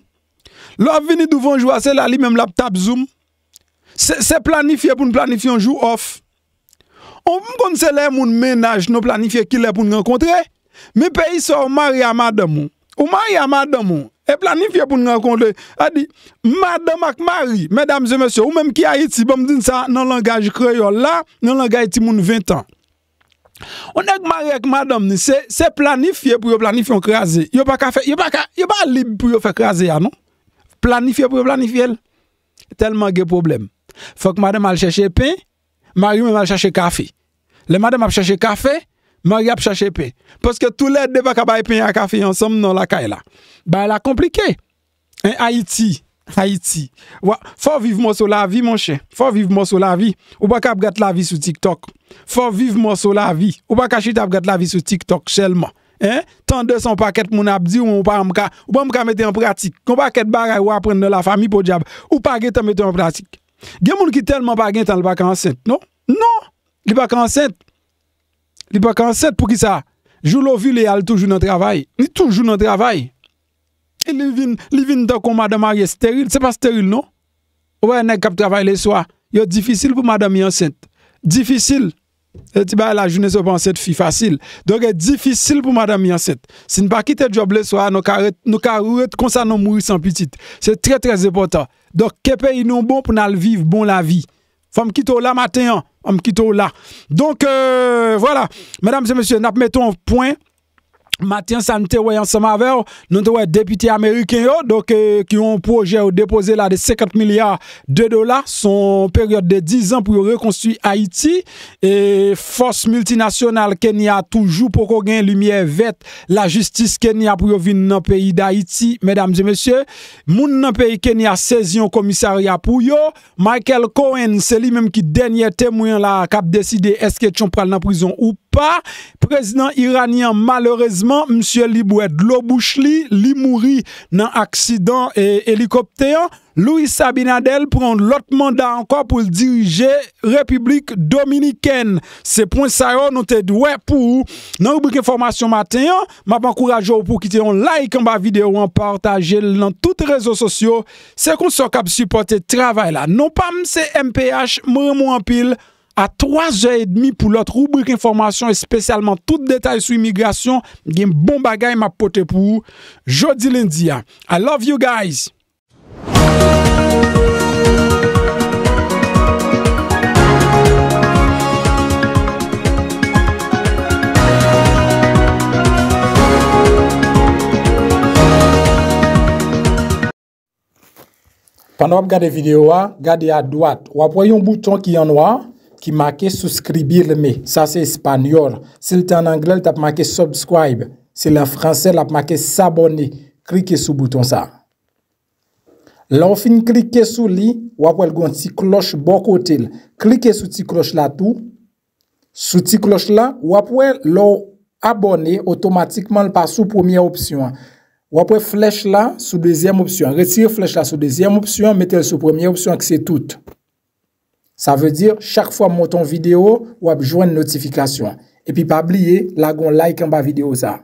Lop vini duvanjou ase lali menm lap tap zoom. Se planifiye pou nou planifiye anjou of. Ou m kon se lè moun menaj nou planifiye ki lè pou nou renkontre? Mi peyi sa ou mari a madam ou. Ou mari a madam ou. E planifiye pou nou renkontre. A di, madam ak mari, medam zemesyo, ou mèm ki a iti, bom din sa nan langaj kreyon la, nan langaj iti moun 20 an. Ou nek mari ak madam ni, se planifiye pou yo planifiye an kreaze. Yo pa li pou yo fe kreaze ya nou. Planifiye pou yo planifiye el. Telman ge probleme. Fok made m ap chache pe, m a yon m ap chache kafe. Le made m ap chache kafe, m a yon m ap chache pe. Poske tou led de va ka bay pe a kafe yon som nou la ka e la. Ba e la komplike. E Haiti, Haiti. Fa viv mou sou la vi moun chen. Fa viv mou sou la vi. Ou pa ka ap gate la vi sou TikTok. Fa viv mou sou la vi. Ou pa ka chite ap gate la vi sou TikTok chelman. Eh, tan 200 paket moun ap di ou ou pa m ka, ou pa m ka mette yon pratik. Kon paket bagay ou ap prenne la fami pou diab. Ou pa ge te mette yon pratik. Gen moun ki telman bagen tan li baka ansent, no? No! Li baka ansent. Li baka ansent pou ki sa? Jou lou vi li al toujou nan travay. Ni toujou nan travay. E li vin do kon madama ye steril. Se pa steril, no? Ouwe, nek kap travay le swa. Yo, difisil pou madami ansent. Difisil. Sè e ti ba la jounè se pan sèd fi fasil. Donk e difisil pou madame yansèd. Sè n pa kitè job lè swa, nou ka ouèt konsa nou mwou sèm pwitit. Sè trè trè zè potan. Donk kepe y nou bon pou nan l'viv bon la vi. Fò mkito la maten an, mkito la. Donk, voilà. Mèdam se mèsyè, nap mètou an poin. Matien Santewayan Samaver, non tewaye depite Ameriken yo, doke ki yon proje depose la de 50 milyar de dola, son peryode de 10 an pou yo rekonstuit Haiti, e Fos Multinasyonal Kenya toujou pou ko gen lumiye vet la justice Kenya pou yo vin nan peyi d'Haiti, medamze mesye, moun nan peyi Kenya sezyon komisari ya pou yo, Michael Cohen, se li menm ki denye temwen la kap deside eske chon pral nan prizon ou, Prezident iranian malorezman, msye li bwèd lo bouch li, li mouri nan aksidan e helikopteyon Louis Sabinadel pran lot manda anko pou dirije Republik Dominikèn Se pon sa yo nou te dwe pou nan Republik Informasyon Maten Mabankourajou pou kite yon like an ba videyo an partaje nan tout rezo sosyo Se kon so kap supporte travay la, nou pam se MPH mremou anpil anpil A 3h30 pou lot rubrik informasyon, espesyalman tout detay sou imigrasyon, gen bon bagay ma pote pou. Jodi lindia. I love you guys. Panop gade video wa, gade a dwat. Wapwayon bouton ki yon wap. ki makè souskribir lè mè. Sa se espanyol. Se lè tan anglè, lè tap makè subscribe. Se lè fransè, lè ap makè sabonè. Klike sou bouton sa. Lè ou fin klike sou li, wap wè lè gwen ti kloche bokotèl. Klike sou ti kloche la tou. Sou ti kloche la, wap wè lè ou abonè otomatikman lè pa sou premier opsyon. Wap wè flesh la sou deuxième opsyon. Retire flesh la sou deuxième opsyon, metèl sou premier opsyon ki se tout. Sa ve dir, chak fwa monton video, wap jwen notifikasyon. E pi pa bliye, lagon like an ba video sa.